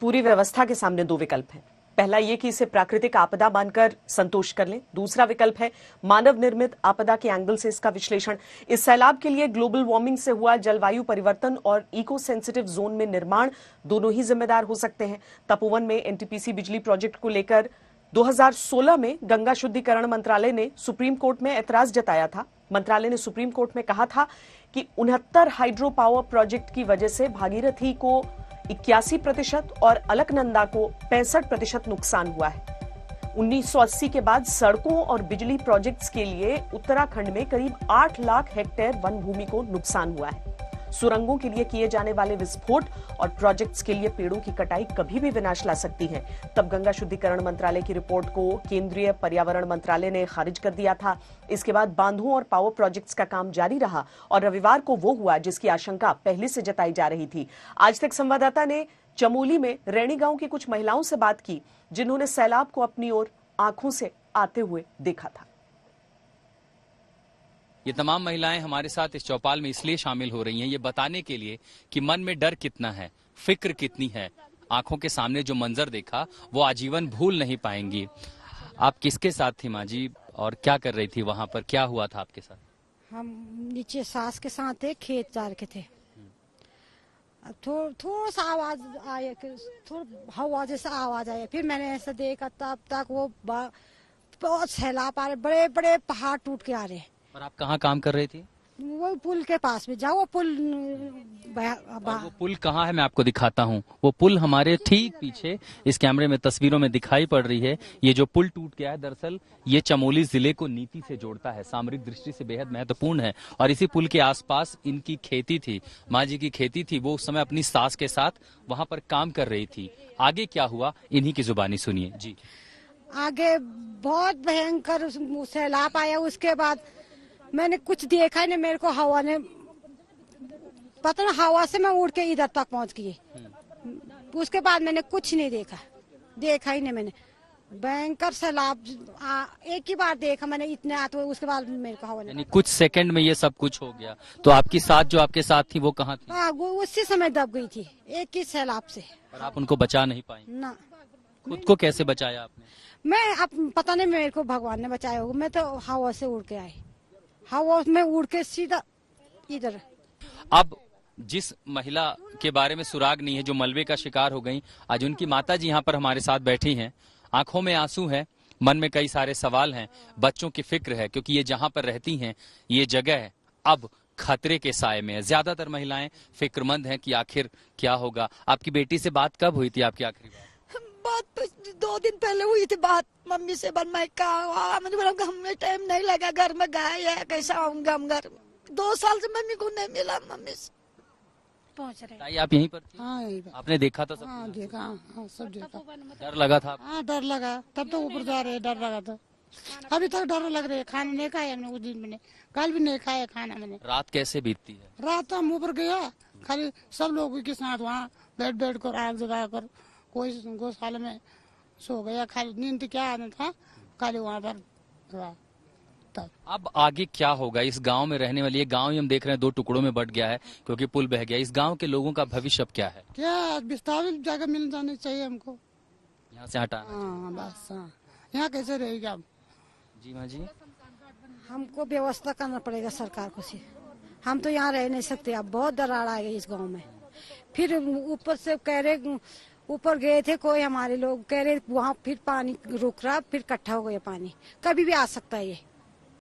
पूरी व्यवस्था के सामने दो विकल्प हैं पहला ये कि इसे प्राकृतिक आपदा मानकर संतोष कर लें दूसरा विकल्प है मानव निर्मित आपदा के एंगल से इसका विश्लेषण इस सैलाब के लिए ग्लोबल वार्मिंग से हुआ जलवायु परिवर्तन और इको सेंसिटिव जोन में निर्माण दोनों ही जिम्मेदार हो सकते हैं तपोवन में एनटीपीसी बिजली प्रोजेक्ट को लेकर 2016 में गंगा शुद्धिकरण मंत्रालय ने सुप्रीम कोर्ट में ऐतराज जताया था मंत्रालय ने सुप्रीम कोर्ट में कहा था कि उनहत्तर हाइड्रो पावर प्रोजेक्ट की वजह से भागीरथी को इक्यासी प्रतिशत और अलकनंदा को पैंसठ प्रतिशत नुकसान हुआ है 1980 के बाद सड़कों और बिजली प्रोजेक्ट्स के लिए उत्तराखंड में करीब 8 लाख हेक्टेयर वन भूमि को नुकसान हुआ है सुरंगों के लिए किए जाने वाले विस्फोट और प्रोजेक्ट्स के लिए पेड़ों की कटाई कभी भी विनाश ला सकती है तब गंगा शुद्धिकरण मंत्रालय की रिपोर्ट को केंद्रीय पर्यावरण मंत्रालय ने खारिज कर दिया था इसके बाद बांधों और पावर प्रोजेक्ट्स का काम जारी रहा और रविवार को वो हुआ जिसकी आशंका पहले से जताई जा रही थी आज तक संवाददाता ने चमोली में रैणी गांव की कुछ महिलाओं से बात की जिन्होंने सैलाब को अपनी ओर आंखों से आते हुए देखा था ये तमाम महिलाएं हमारे साथ इस चौपाल में इसलिए शामिल हो रही हैं ये बताने के लिए कि मन में डर कितना है फिक्र कितनी है आंखों के सामने जो मंजर देखा वो आजीवन भूल नहीं पाएंगी आप किसके साथ थी माँ जी और क्या कर रही थी वहाँ पर क्या हुआ था आपके साथ हम नीचे सास के साथ थे खेत जा के थे थोड़ा थोड़ा सा आवाज आया थोड़ा हवा जैसा आवाज आया फिर मैंने ऐसा देखा तब तक वो बहुत सैलाब आ रहे बड़े बड़े पहाड़ टूट के आ रहे और आप कहाँ काम कर रही थी वो पुल के पास में जाओ पुल वो पुल कहाँ है मैं आपको दिखाता हूँ वो पुल हमारे ठीक पीछे इस कैमरे में तस्वीरों में दिखाई पड़ रही है ये जो पुल टूट गया है दरअसल ये चमोली जिले को नीति से जोड़ता है सामरिक दृष्टि से बेहद महत्वपूर्ण है और इसी पुल के आसपास इनकी खेती थी माँ जी की खेती थी वो उस समय अपनी सास के साथ वहाँ पर काम कर रही थी आगे क्या हुआ इन्ही की जुबानी सुनिए जी आगे बहुत भयंकर सैलाब आया उसके बाद मैंने कुछ देखा ही नहीं मेरे को हवा ने पता ना हवा से मैं उड़ के इधर तक पहुंच गई उसके बाद मैंने कुछ नहीं देखा देखा ही नहीं मैंने भयंकर सैलाब एक ही बार देखा मैंने इतने आते उसके बाद मेरे को हवा यानी कुछ सेकंड में ये सब कुछ हो गया तो आपकी साथ जो आपके साथ थी वो कहाँ थी आ, हाँ, वो उसी समय दब गई थी एक ही सैलाब से पर आप उनको बचा नहीं पाए ना खुद को कैसे बचाया आपने मैं अब पता नहीं मेरे को भगवान ने बचाया होगा मैं तो हवा से उड़ के आई हवा में उड़ के सीधा इधर अब जिस महिला के बारे में सुराग नहीं है जो मलबे का शिकार हो गई आज उनकी माता जी यहाँ पर हमारे साथ बैठी हैं आंखों में आंसू है मन में कई सारे सवाल हैं बच्चों की फिक्र है क्योंकि ये जहाँ पर रहती हैं ये जगह है अब खतरे के साय में है ज्यादातर महिलाएं फिक्रमंद हैं कि आखिर क्या होगा आपकी बेटी से बात कब हुई थी आपकी आखिरी बार दो दिन पहले हुई थी बात मम्मी से बनवाई का मैंने बोला घर में टाइम नहीं लगा घर में गाय है कैसा आऊंगा हम घर में दो साल से मम्मी को नहीं मिला मम्मी से पहुँच रहे ताई आप यहीं पर थी? हाँ यही पर आपने देखा तो सब हाँ देखा हाँ हाँ सब तो देखा डर लगा था हाँ डर लगा तब तो ऊपर जा रहे डर लगा था अभी तक डर लग रहे है खाना नहीं खाया हमने उस दिन मैंने कल भी नहीं खाया खाना मैंने रात कैसे बीतती है रात तो हम ऊपर गया खाली सब लोगों के साथ वहाँ बैठ बैठ कर आग जगा कर कोई गौशाला में सो गया खाली नींद क्या आना था खाली वहाँ पर अब आगे क्या होगा इस गांव में रहने वाली ये गांव ही हम देख रहे हैं दो टुकड़ों में बट गया है क्योंकि पुल बह गया इस गांव के लोगों का भविष्य अब क्या है क्या विस्तारित जगह मिल जानी चाहिए हमको यहाँ से हटा हाँ, बस हाँ। यहाँ कैसे रहेगा हम जी माँ जी हमको व्यवस्था करना पड़ेगा सरकार को से हम तो यहाँ रह नहीं सकते अब बहुत दरार आ गई इस गाँव में फिर ऊपर से कह रहे ऊपर गए थे कोई हमारे लोग कह रहे वहाँ फिर पानी रुक रहा फिर इकट्ठा हो गया पानी कभी भी आ सकता है ये